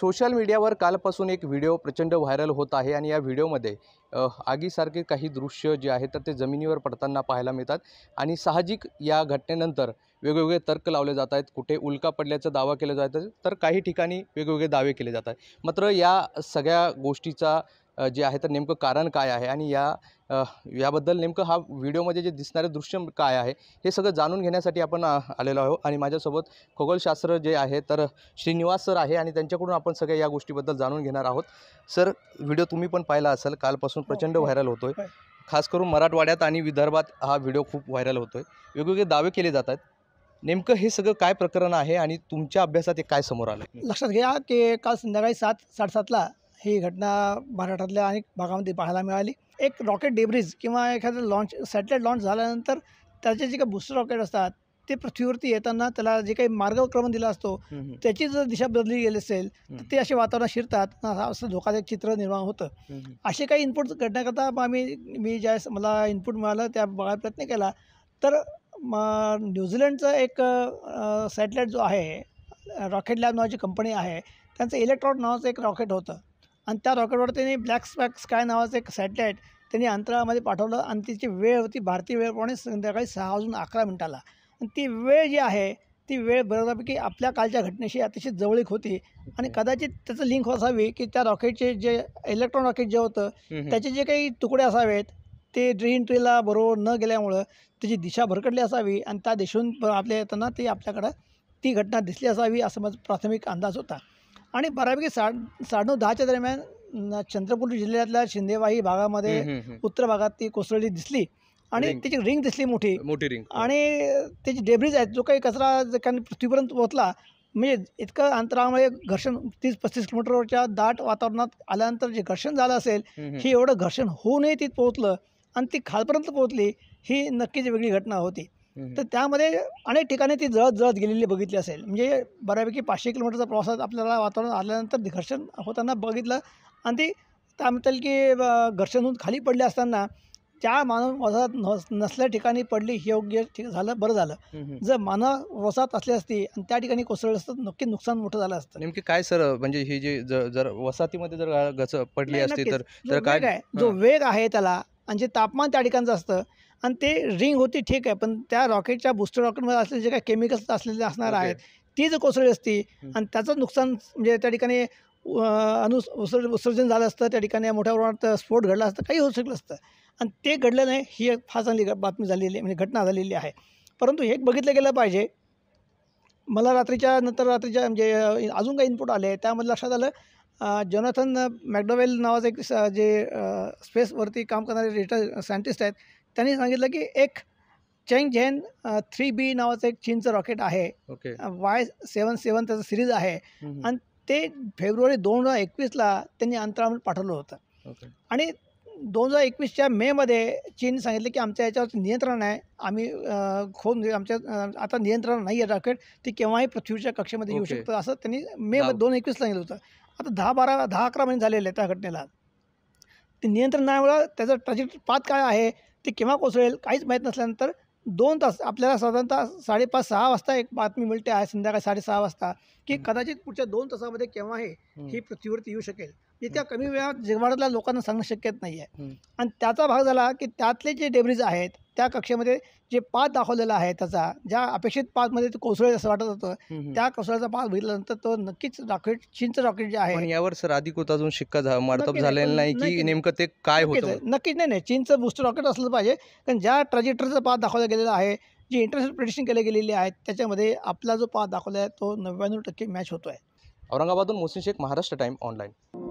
Social मीडियावर कालपासून एक व्हिडिओ प्रचंड व्हायरल होत आहे आणि या व्हिडिओमध्ये आगीसारखे काही दृश्य जे आहेत तर ते जमिनीवर पडताना पाहायला मिळतात आणि साहजिक या घटनेनंतर वेगवेगळे तर्क लावले जात आहेत कुठे उल्का पडल्याचा दावा केला जात तर काही ठिकाणी वेगवेगळे दावे केले जात मात्र या सगळ्या गोष्टीचा जे आहे तर नेमकं कारण काय आहे आणि या याबद्दल नेमकं हा व्हिडिओमध्ये जे दिसणारे दृश्य काय आहे हे सगळं जाणून घेण्यासाठी आपण आलेलो आहोत आणि माझ्यासोबत खगोलशास्त्र जे आहे तर श्रीनिवास सर आहे आणि त्यांच्याकडून आपण सगळ्या या गोष्टीबद्दल जाणून घेणार आहोत सर व्हिडिओ तुम्ही पण पाहिला असाल कालपासून हो, प्रचंड हो. व्हायरल होतोय खास करून मराठवाड्यात आणि विदर्भात हा व्हिडिओ खूप व्हायरल होतोय वेगवेगळे दावे केले जातात नेमकं हे सगळं काय प्रकरण आहे आणि तुमच्या अभ्यासात हे काय समोर आलं लक्षात घ्या की काल संध्याकाळी सात साडेसातला ही घटना महाराष्ट्रातल्या अनेक भागामध्ये पाहायला मिळाली एक रॉकेट डेब्रिज किंवा एखादं लॉन्च सॅटेलाईट लॉन्च झाल्यानंतर त्याचे जे काही बुस्टर रॉकेट असतात ते पृथ्वीवरती येताना त्याला जे काही मार्गक्रमण दिला असतो त्याची जर दिशा बदलली गेली असेल तर ते असे वातावरणात शिरतात असं धोकादायक चित्र निर्माण होतं असे काही इनपुट घडण्याकरता मग आम्ही मी ज्यावेळेस मला इनपुट मिळालं त्या बघायला प्रयत्न केला तर न्यूझीलंडचा एक सॅटेलाइट जो आहे रॉकेट लॅब नावाची कंपनी आहे त्यांचं इलेक्ट्रॉन नावाचं एक रॉकेट होतं आणि त्या रॉकेटवर त्यांनी ब्लॅक स्पॅक स्काय नावाचं एक सॅटेलाईट त्यांनी अंतराळामध्ये पाठवलं आणि तिची वेळ होती भारतीय वेळप्रमाणे संध्याकाळी सहा वाजून अकरा मिनिटाला आणि ती वेळ जी आहे ती वेळ बऱ्यापैकी आपल्या कालच्या घटनेशी अतिशय जवळीक होती आणि कदाचित त्याचं लिंक असावी की त्या रॉकेटचे जे इलेक्ट्रॉन रॉकेट जे होतं त्याचे जे काही तुकडे असावेत ते ड्रीन ट्रीला बरोबर न गेल्यामुळं त्याची दिशा भरकटली असावी आणि त्या दिशून आपल्या येताना ती आपल्याकडं ती घटना दिसली असावी असं माझा प्राथमिक अंदाज होता आणि बऱ्यापैकी साठ साडे नऊ दहाच्या दरम्यान चंद्रपूर जिल्ह्यातल्या शिंदेवाही भागामध्ये उत्तर भागात ती कोसळली दिसली आणि त्याची रिंग दिसली मोठी मोठी रिंग हो. आणि त्याची डेब्रिज आहे जो काही कचरा काही पृथ्वीपर्यंत पोहोचला म्हणजे इतकं अंतरामध्ये घर्षण तीस पस्तीस किलोमीटरवरच्या दाट वातावरणात आल्यानंतर जे घर्षण झालं असेल हे एवढं घर्षण होऊनही तिथं पोहोचलं आणि ती खालपर्यंत पोहोचली ही नक्कीच वेगळी घटना होती तर त्यामध्ये अनेक ठिकाणी ती जळत जळत गेलेली बघितली असेल म्हणजे बऱ्यापैकी पाचशे किलोमीटरचा प्रवासात आपल्याला वातावरण आल्यानंतर घर्षण होताना बघितलं आणि ती त्या म्हणतात की घर्षण होऊन खाली पडले असताना त्या मानव वसाहत नसल्या ठिकाणी पडली हे योग्य झालं बरं झालं जर मानव वसाहत असली असती आणि त्या ठिकाणी कोसळलं असतं नक्की नुकसान मोठं झालं असतं नेमकी काय सर म्हणजे ही जी जर वसाहतीमध्ये जर घस पडली असती तर काय जो वेग आहे त्याला आणि जे तापमान त्या ठिकाणचं असतं आणि ते रिंग होती ठीक आहे पण त्या रॉकेटच्या बुस्टर रॉकेटमध्ये असलेले जे काही केमिकल्स असलेले असणार आहेत ती जर कोसळली असती आणि त्याचं नुकसान म्हणजे त्या ठिकाणी अनु उत्सर्ज उत्सर्जन झालं असतं त्या ठिकाणी मोठ्या प्रमाणात स्फोट घडला असतं काही होऊ शकलं असतं आणि ते घडलं नाही ही एक फार चांगली बातमी झालेली म्हणजे घटना झालेली आहे परंतु हे बघितलं गेलं पाहिजे मला रात्रीच्या नंतर रात्रीच्या म्हणजे अजून काही इनपुट आले त्यामध्ये लक्षात आलं जोनाथन मॅकडोवेल नावाचं एक जे स्पेसवरती काम करणारे डेटा सायंटिस्ट आहेत त्यांनी सांगितलं की एक चेंग झेन थ्री बी नावाचं एक चीनचं रॉकेट आहे वाय सेवन सेवन त्याचं सिरीज आहे आणि ते फेब्रुवारी दोन हजार एकवीसला त्यांनी अंतराळ पाठवलं होतं आणि दोन हजार एकवीसच्या मेमध्ये चीन सांगितलं की आमच्या याच्यावर नियंत्रण आहे आम्ही खूप आमच्या आता नियंत्रण नाही आहे रॉकेट ती केव्हाही पृथ्वीच्या कक्षेमध्ये येऊ शकतं असं त्यांनी मे दोन एकवीस सांगितलं होतं आता दहा बारा दहा अकरा महिने झालेले त्या घटनेला ते नाही त्याचं ट्रॅजिक पात काय आहे ते केव्हा कोसळेल काहीच माहीत नसल्यानंतर दोन तास आपल्याला साधारणतः साडेपाच सहा वाजता एक बातमी मिळते आहे संध्याकाळी साडेसहा वाजता की कदाचित पुढच्या दोन तासामध्ये केव्हा हे ही पृथ्वीवरती येऊ शकेल इतक्या कमी वेळात जगभरातल्या लोकांना सांगणं शक्यच नाही आहे आणि त्याचा भाग झाला की त्यातले जे डेब्रिज आहेत त्या कक्षेमध्ये जे पात दाखवलेला आहे त्याचा ज्या अपेक्षित मध्ये कोसळ असं वाटत होतं त्या कोसळ्याचा पात बघितल्यानंतर तो नक्कीच रॉकेट चिंच रॉकेट जे आहे यावर सर होता अजून शिक्का मारतप झालेला नाही की नेमकं ते काय होतं नक्कीच नाही नाही चीनचं बुस्टर रॉकेट असलं पाहिजे कारण ज्या ट्रॅजेक्टरचा पाद दाखवला गेलेला आहे जी इंटरसेप्ट प्रेडिशन केले गेलेली आहेत त्याच्यामध्ये आपला जो पाद दाखवला आहे तो नव्याण्णव टक्के मॅच होतो आहे औरंगाबादून मोसिन शेख महाराष्ट्र टाइम ऑनलाईन